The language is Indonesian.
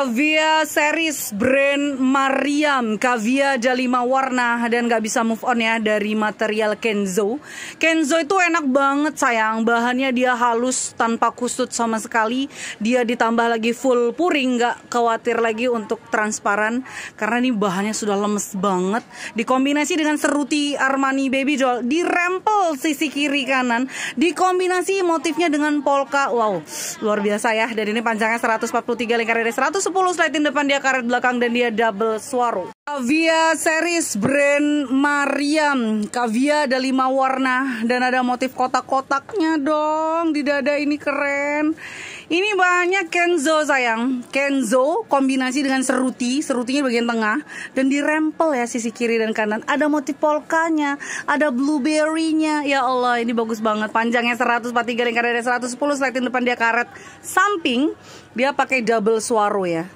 Kavia series brand Mariam Kavia ada warna dan gak bisa move on ya dari material Kenzo Kenzo itu enak banget sayang Bahannya dia halus tanpa kusut sama sekali Dia ditambah lagi full puring gak khawatir lagi untuk transparan Karena ini bahannya sudah lemes banget Dikombinasi dengan seruti Armani Baby Doll Dirempel sisi kiri kanan Dikombinasi motifnya dengan polka Wow luar biasa ya Dan ini panjangnya 143 lingkar dari 100 10 sliding depan dia karet belakang dan dia double swaro. Kavia series brand Mariam. Kavia ada 5 warna dan ada motif kotak-kotaknya dong. Di dada ini keren. Ini banyak Kenzo sayang. Kenzo kombinasi dengan seruti, serutinya bagian tengah dan dirempel ya sisi kiri dan kanan. Ada motif polkanya, ada blueberry-nya. Ya Allah, ini bagus banget. Panjangnya 143 ada 110, Selain depan dia karet. Samping dia pakai double swaro ya.